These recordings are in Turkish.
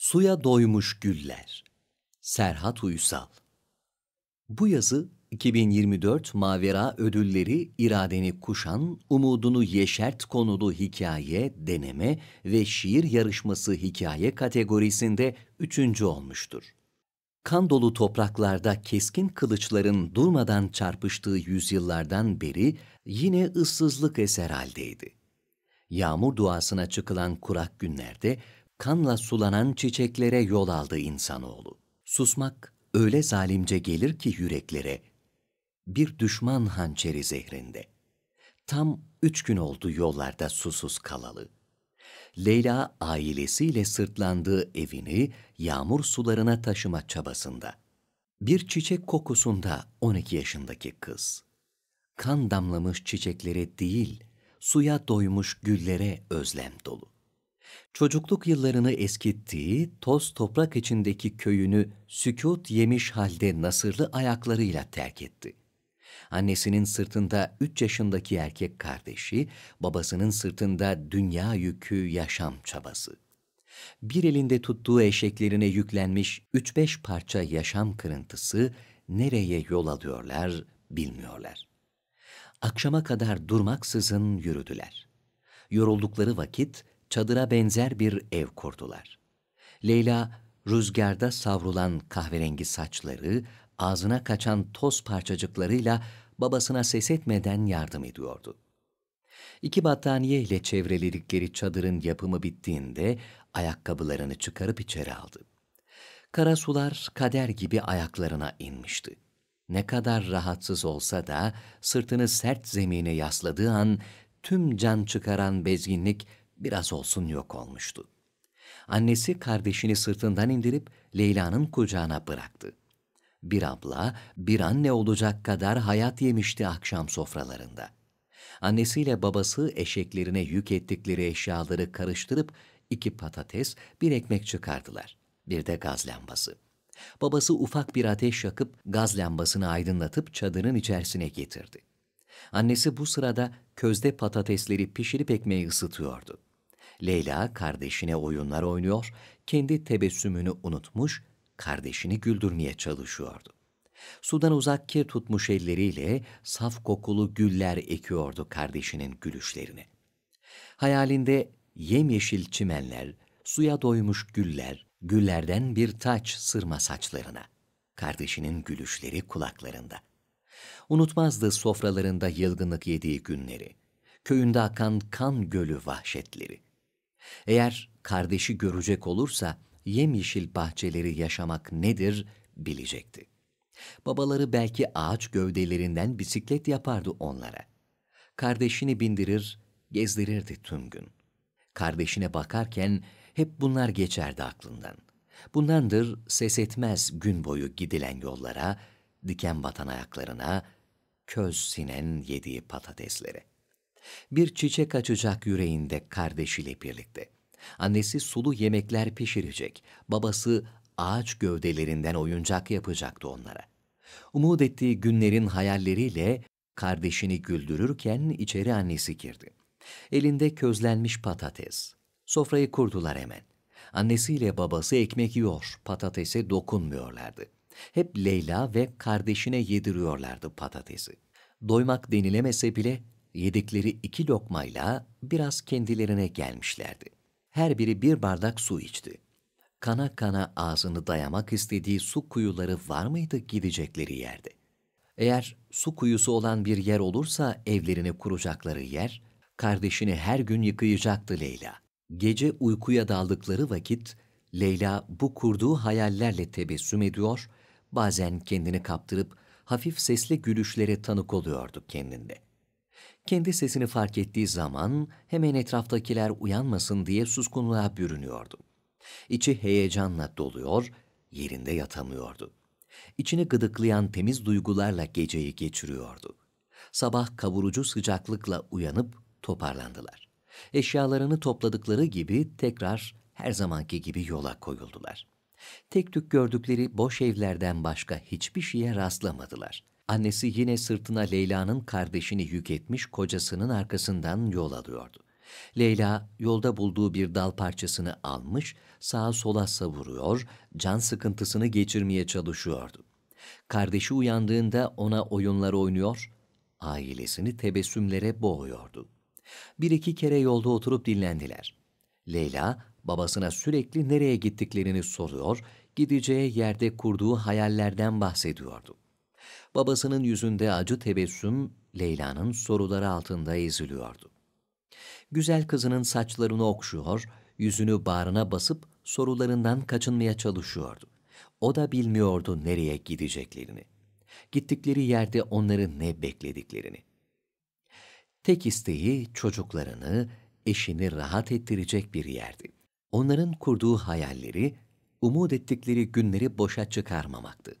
Suya doymuş güller. Serhat Uysal. Bu yazı 2024 Mavera Ödülleri İradeni kuşan, umudunu yeşert konulu hikaye, deneme ve şiir yarışması hikaye kategorisinde üçüncü olmuştur. Kan dolu topraklarda keskin kılıçların durmadan çarpıştığı yüzyıllardan beri yine ıssızlık eser haldeydi. Yağmur duasına çıkılan kurak günlerde kanla sulanan çiçeklere yol aldı insanoğlu. Susmak öyle zalimce gelir ki yüreklere, bir düşman hançeri zehrinde. Tam üç gün oldu yollarda susuz kalalı. Leyla ailesiyle sırtlandığı evini yağmur sularına taşıma çabasında. Bir çiçek kokusunda 12 yaşındaki kız. Kan damlamış çiçeklere değil, suya doymuş güllere özlem dolu çocukluk yıllarını eskittiği toz toprak içindeki köyünü sükut yemiş halde nasırlı ayaklarıyla terk etti. Annesinin sırtında üç yaşındaki erkek kardeşi, babasının sırtında dünya yükü yaşam çabası. Bir elinde tuttuğu eşeklerine yüklenmiş üç beş parça yaşam kırıntısı nereye yol alıyorlar bilmiyorlar. Akşama kadar durmaksızın yürüdüler. Yoruldukları vakit çadıra benzer bir ev kurdular. Leyla, rüzgarda savrulan kahverengi saçları, ağzına kaçan toz parçacıklarıyla babasına ses etmeden yardım ediyordu. İki battaniye ile çevreledikleri çadırın yapımı bittiğinde ayakkabılarını çıkarıp içeri aldı. Kara sular kader gibi ayaklarına inmişti. Ne kadar rahatsız olsa da sırtını sert zemine yasladığı an tüm can çıkaran bezginlik biraz olsun yok olmuştu. Annesi kardeşini sırtından indirip Leyla'nın kucağına bıraktı. Bir abla, bir anne olacak kadar hayat yemişti akşam sofralarında. Annesiyle babası eşeklerine yük ettikleri eşyaları karıştırıp iki patates, bir ekmek çıkardılar. Bir de gaz lambası. Babası ufak bir ateş yakıp gaz lambasını aydınlatıp çadırın içerisine getirdi. Annesi bu sırada közde patatesleri pişirip ekmeği ısıtıyordu. Leyla kardeşine oyunlar oynuyor, kendi tebessümünü unutmuş, kardeşini güldürmeye çalışıyordu. Sudan uzak kir tutmuş elleriyle saf kokulu güller ekiyordu kardeşinin gülüşlerine. Hayalinde yemyeşil çimenler, suya doymuş güller, güllerden bir taç sırma saçlarına. Kardeşinin gülüşleri kulaklarında. Unutmazdı sofralarında yılgınlık yediği günleri, köyünde akan kan gölü vahşetleri.'' Eğer kardeşi görecek olursa yemyeşil bahçeleri yaşamak nedir bilecekti. Babaları belki ağaç gövdelerinden bisiklet yapardı onlara. Kardeşini bindirir, gezdirirdi tüm gün. Kardeşine bakarken hep bunlar geçerdi aklından. Bundandır ses etmez gün boyu gidilen yollara, diken batan ayaklarına, köz sinen yediği patateslere. Bir çiçek açacak yüreğinde kardeşiyle birlikte. Annesi sulu yemekler pişirecek, babası ağaç gövdelerinden oyuncak yapacaktı onlara. Umut ettiği günlerin hayalleriyle kardeşini güldürürken içeri annesi girdi. Elinde közlenmiş patates. Sofrayı kurdular hemen. Annesiyle babası ekmek yiyor, patatese dokunmuyorlardı. Hep Leyla ve kardeşine yediriyorlardı patatesi. Doymak denilemese bile Yedikleri iki lokmayla biraz kendilerine gelmişlerdi. Her biri bir bardak su içti. Kana kana ağzını dayamak istediği su kuyuları var mıydı gidecekleri yerde? Eğer su kuyusu olan bir yer olursa evlerini kuracakları yer, kardeşini her gün yıkayacaktı Leyla. Gece uykuya daldıkları vakit Leyla bu kurduğu hayallerle tebessüm ediyor, bazen kendini kaptırıp hafif sesli gülüşlere tanık oluyordu kendinde.'' Kendi sesini fark ettiği zaman hemen etraftakiler uyanmasın diye suskunluğa bürünüyordu. İçi heyecanla doluyor, yerinde yatamıyordu. İçini gıdıklayan temiz duygularla geceyi geçiriyordu. Sabah kavurucu sıcaklıkla uyanıp toparlandılar. Eşyalarını topladıkları gibi tekrar her zamanki gibi yola koyuldular. Tek tük gördükleri boş evlerden başka hiçbir şeye rastlamadılar. Annesi yine sırtına Leyla'nın kardeşini yük etmiş kocasının arkasından yol alıyordu. Leyla yolda bulduğu bir dal parçasını almış, sağa sola savuruyor, can sıkıntısını geçirmeye çalışıyordu. Kardeşi uyandığında ona oyunlar oynuyor, ailesini tebessümlere boğuyordu. Bir iki kere yolda oturup dinlendiler. Leyla babasına sürekli nereye gittiklerini soruyor, gideceği yerde kurduğu hayallerden bahsediyordu. Babasının yüzünde acı tebessüm Leyla'nın soruları altında eziliyordu. Güzel kızının saçlarını okşuyor, yüzünü bağrına basıp sorularından kaçınmaya çalışıyordu. O da bilmiyordu nereye gideceklerini. Gittikleri yerde onları ne beklediklerini. Tek isteği çocuklarını, eşini rahat ettirecek bir yerdi. Onların kurduğu hayalleri, umut ettikleri günleri boşa çıkarmamaktı.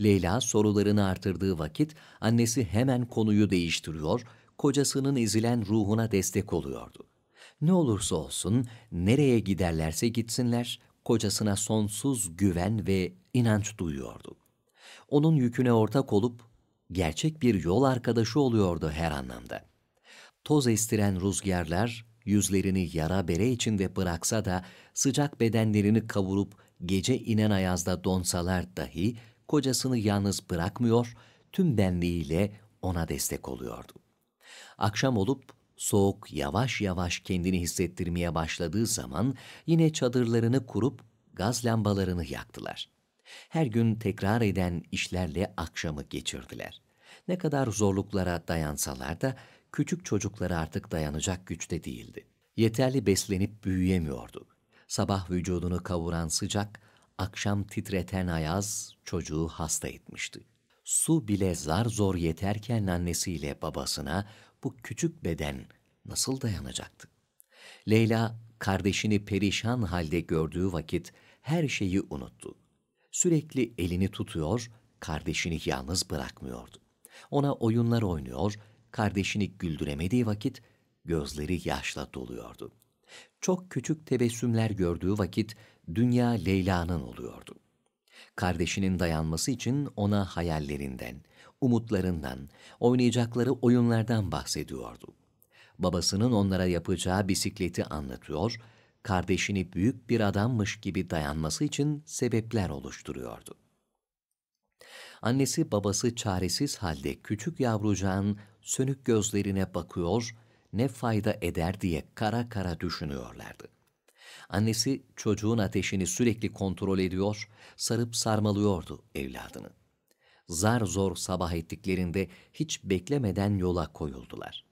Leyla sorularını artırdığı vakit annesi hemen konuyu değiştiriyor, kocasının ezilen ruhuna destek oluyordu. Ne olursa olsun, nereye giderlerse gitsinler, kocasına sonsuz güven ve inanç duyuyordu. Onun yüküne ortak olup gerçek bir yol arkadaşı oluyordu her anlamda. Toz estiren rüzgarlar yüzlerini yara bere içinde bıraksa da sıcak bedenlerini kavurup gece inen ayazda donsalar dahi kocasını yalnız bırakmıyor, tüm benliğiyle ona destek oluyordu. Akşam olup soğuk yavaş yavaş kendini hissettirmeye başladığı zaman yine çadırlarını kurup gaz lambalarını yaktılar. Her gün tekrar eden işlerle akşamı geçirdiler. Ne kadar zorluklara dayansalar da küçük çocukları artık dayanacak güçte değildi. Yeterli beslenip büyüyemiyordu. Sabah vücudunu kavuran sıcak, akşam titreten ayaz çocuğu hasta etmişti. Su bile zar zor yeterken annesiyle babasına bu küçük beden nasıl dayanacaktı? Leyla kardeşini perişan halde gördüğü vakit her şeyi unuttu. Sürekli elini tutuyor, kardeşini yalnız bırakmıyordu. Ona oyunlar oynuyor, kardeşini güldüremediği vakit gözleri yaşla doluyordu.'' Çok küçük tebessümler gördüğü vakit dünya Leyla'nın oluyordu. Kardeşinin dayanması için ona hayallerinden, umutlarından, oynayacakları oyunlardan bahsediyordu. Babasının onlara yapacağı bisikleti anlatıyor, kardeşini büyük bir adammış gibi dayanması için sebepler oluşturuyordu. Annesi babası çaresiz halde küçük yavrucağın sönük gözlerine bakıyor ne fayda eder diye kara kara düşünüyorlardı. Annesi çocuğun ateşini sürekli kontrol ediyor, sarıp sarmalıyordu evladını. Zar zor sabah ettiklerinde hiç beklemeden yola koyuldular.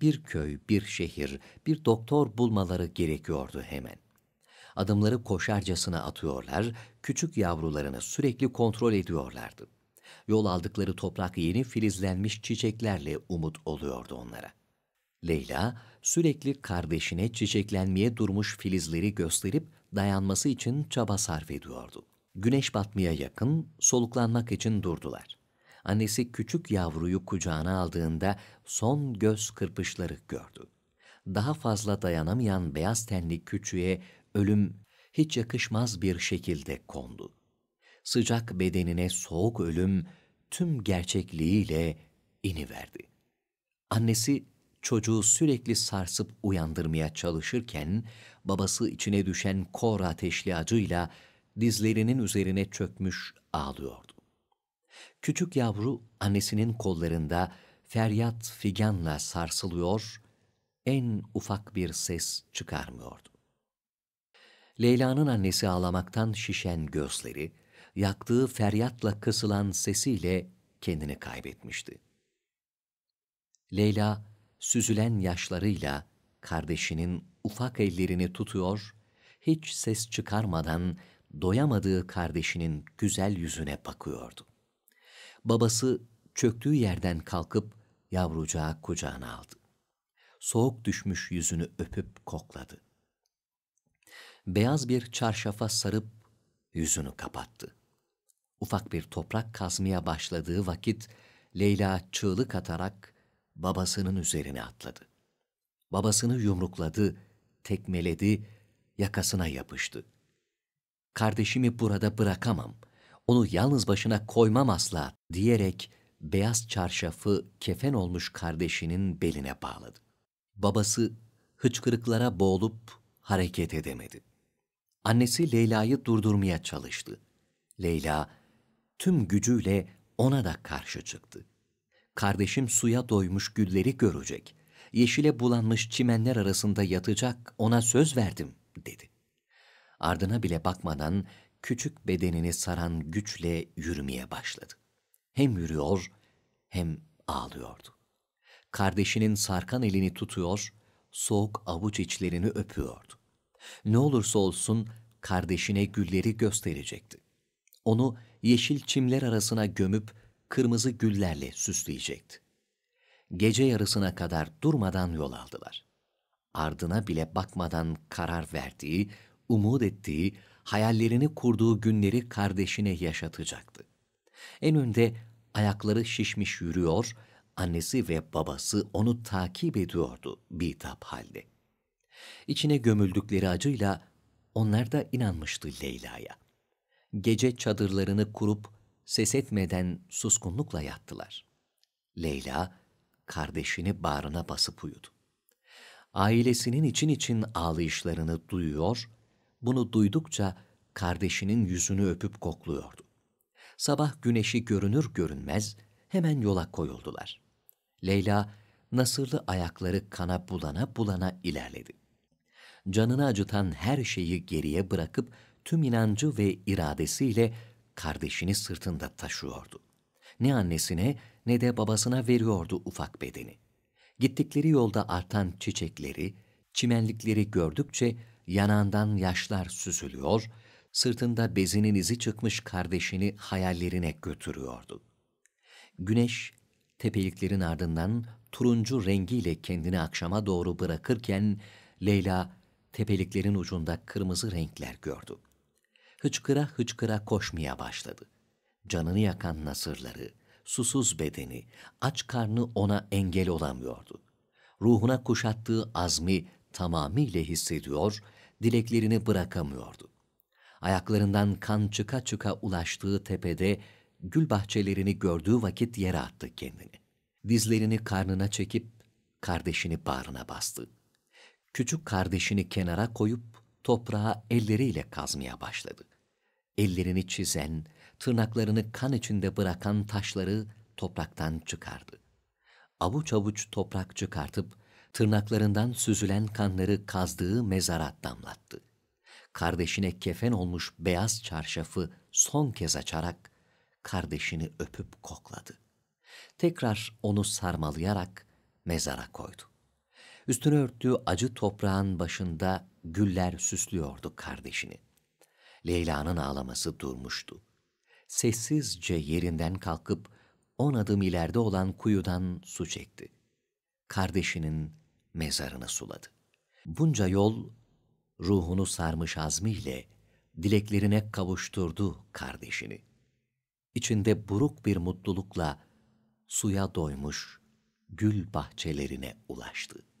Bir köy, bir şehir, bir doktor bulmaları gerekiyordu hemen. Adımları koşarcasına atıyorlar, küçük yavrularını sürekli kontrol ediyorlardı. Yol aldıkları toprak yeni filizlenmiş çiçeklerle umut oluyordu onlara.'' Leyla sürekli kardeşine çiçeklenmeye durmuş filizleri gösterip dayanması için çaba sarf ediyordu. Güneş batmaya yakın soluklanmak için durdular. Annesi küçük yavruyu kucağına aldığında son göz kırpışları gördü. Daha fazla dayanamayan beyaz tenli küçüğe ölüm hiç yakışmaz bir şekilde kondu. Sıcak bedenine soğuk ölüm tüm gerçekliğiyle iniverdi. Annesi çocuğu sürekli sarsıp uyandırmaya çalışırken babası içine düşen kor ateşli acıyla dizlerinin üzerine çökmüş ağlıyordu. Küçük yavru annesinin kollarında feryat figanla sarsılıyor, en ufak bir ses çıkarmıyordu. Leyla'nın annesi ağlamaktan şişen gözleri, yaktığı feryatla kısılan sesiyle kendini kaybetmişti. Leyla süzülen yaşlarıyla kardeşinin ufak ellerini tutuyor, hiç ses çıkarmadan doyamadığı kardeşinin güzel yüzüne bakıyordu. Babası çöktüğü yerden kalkıp yavrucağı kucağına aldı. Soğuk düşmüş yüzünü öpüp kokladı. Beyaz bir çarşafa sarıp yüzünü kapattı. Ufak bir toprak kazmaya başladığı vakit Leyla çığlık atarak babasının üzerine atladı. Babasını yumrukladı, tekmeledi, yakasına yapıştı. Kardeşimi burada bırakamam, onu yalnız başına koymam asla diyerek beyaz çarşafı kefen olmuş kardeşinin beline bağladı. Babası hıçkırıklara boğulup hareket edemedi. Annesi Leyla'yı durdurmaya çalıştı. Leyla tüm gücüyle ona da karşı çıktı. Kardeşim suya doymuş gülleri görecek. Yeşile bulanmış çimenler arasında yatacak ona söz verdim dedi. Ardına bile bakmadan küçük bedenini saran güçle yürümeye başladı. Hem yürüyor hem ağlıyordu. Kardeşinin sarkan elini tutuyor, soğuk avuç içlerini öpüyordu. Ne olursa olsun kardeşine gülleri gösterecekti. Onu yeşil çimler arasına gömüp kırmızı güllerle süsleyecekti. Gece yarısına kadar durmadan yol aldılar. Ardına bile bakmadan karar verdiği, umut ettiği, hayallerini kurduğu günleri kardeşine yaşatacaktı. En önde ayakları şişmiş yürüyor, annesi ve babası onu takip ediyordu bitap halde. İçine gömüldükleri acıyla onlar da inanmıştı Leyla'ya. Gece çadırlarını kurup ses etmeden suskunlukla yattılar. Leyla kardeşini bağrına basıp uyudu. Ailesinin için için ağlayışlarını duyuyor, bunu duydukça kardeşinin yüzünü öpüp kokluyordu. Sabah güneşi görünür görünmez hemen yola koyuldular. Leyla nasırlı ayakları kana bulana bulana ilerledi. Canını acıtan her şeyi geriye bırakıp tüm inancı ve iradesiyle kardeşini sırtında taşıyordu. Ne annesine ne de babasına veriyordu ufak bedeni. Gittikleri yolda artan çiçekleri, çimenlikleri gördükçe yanağından yaşlar süzülüyor, sırtında bezinin izi çıkmış kardeşini hayallerine götürüyordu. Güneş, tepeliklerin ardından turuncu rengiyle kendini akşama doğru bırakırken, Leyla tepeliklerin ucunda kırmızı renkler gördü hıçkıra hıçkıra koşmaya başladı. Canını yakan nasırları, susuz bedeni, aç karnı ona engel olamıyordu. Ruhuna kuşattığı azmi tamamıyla hissediyor, dileklerini bırakamıyordu. Ayaklarından kan çıka çıka ulaştığı tepede gül bahçelerini gördüğü vakit yere attı kendini. Dizlerini karnına çekip kardeşini bağrına bastı. Küçük kardeşini kenara koyup toprağa elleriyle kazmaya başladı ellerini çizen, tırnaklarını kan içinde bırakan taşları topraktan çıkardı. Avuç avuç toprak çıkartıp, tırnaklarından süzülen kanları kazdığı mezara damlattı. Kardeşine kefen olmuş beyaz çarşafı son kez açarak, kardeşini öpüp kokladı. Tekrar onu sarmalayarak mezara koydu. Üstünü örttüğü acı toprağın başında güller süslüyordu kardeşini. Leyla'nın ağlaması durmuştu. Sessizce yerinden kalkıp on adım ileride olan kuyudan su çekti. Kardeşinin mezarını suladı. Bunca yol ruhunu sarmış azmiyle dileklerine kavuşturdu kardeşini. İçinde buruk bir mutlulukla suya doymuş gül bahçelerine ulaştı.